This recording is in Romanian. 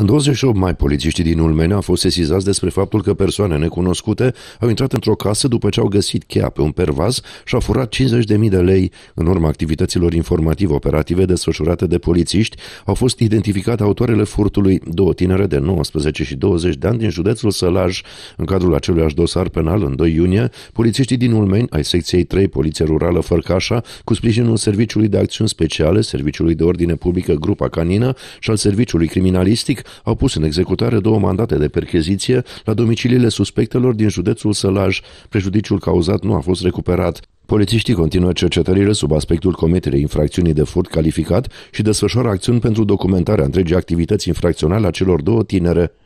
În 28 mai, polițiștii din Ulmenea au fost sesizați despre faptul că persoane necunoscute au intrat într-o casă după ce au găsit cheia pe un pervaz și au furat 50.000 de lei. În urma activităților informative operative desfășurate de polițiști, au fost identificate autoarele furtului, două tinere de 19 și 20 de ani din județul Sălaj. În cadrul aceluiași dosar penal, în 2 iunie, polițiștii din Ulmeni, ai secției 3, Poliție Rurală Fărcașa, cu sprijinul Serviciului de Acțiuni Speciale, Serviciului de Ordine Publică Grupa Canină și al Serviciului Criminalistic, au pus în executare două mandate de percheziție la domiciliile suspectelor din județul Sălaj. Prejudiciul cauzat nu a fost recuperat. Polițiștii continuă cercetările sub aspectul comiterii infracțiunii de furt calificat și desfășoară acțiuni pentru documentarea întregii activități infracționale a celor două tinere